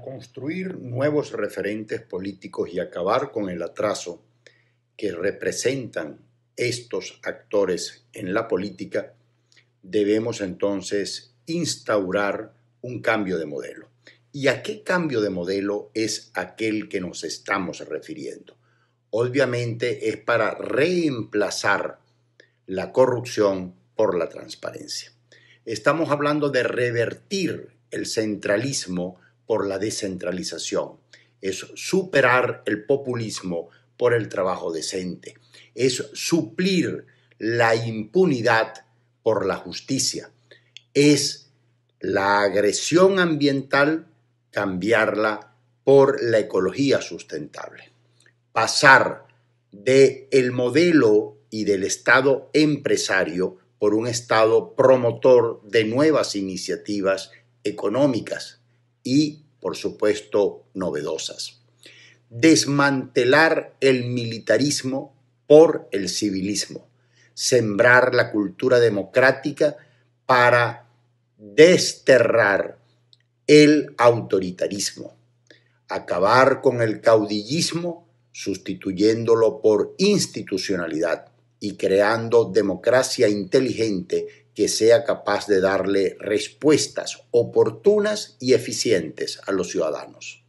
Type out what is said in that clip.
construir nuevos referentes políticos y acabar con el atraso que representan estos actores en la política, debemos entonces instaurar un cambio de modelo. ¿Y a qué cambio de modelo es aquel que nos estamos refiriendo? Obviamente es para reemplazar la corrupción por la transparencia. Estamos hablando de revertir el centralismo por la descentralización, es superar el populismo por el trabajo decente, es suplir la impunidad por la justicia, es la agresión ambiental cambiarla por la ecología sustentable, pasar de el modelo y del Estado empresario por un Estado promotor de nuevas iniciativas económicas, y, por supuesto, novedosas. Desmantelar el militarismo por el civilismo. Sembrar la cultura democrática para desterrar el autoritarismo. Acabar con el caudillismo sustituyéndolo por institucionalidad y creando democracia inteligente que sea capaz de darle respuestas oportunas y eficientes a los ciudadanos.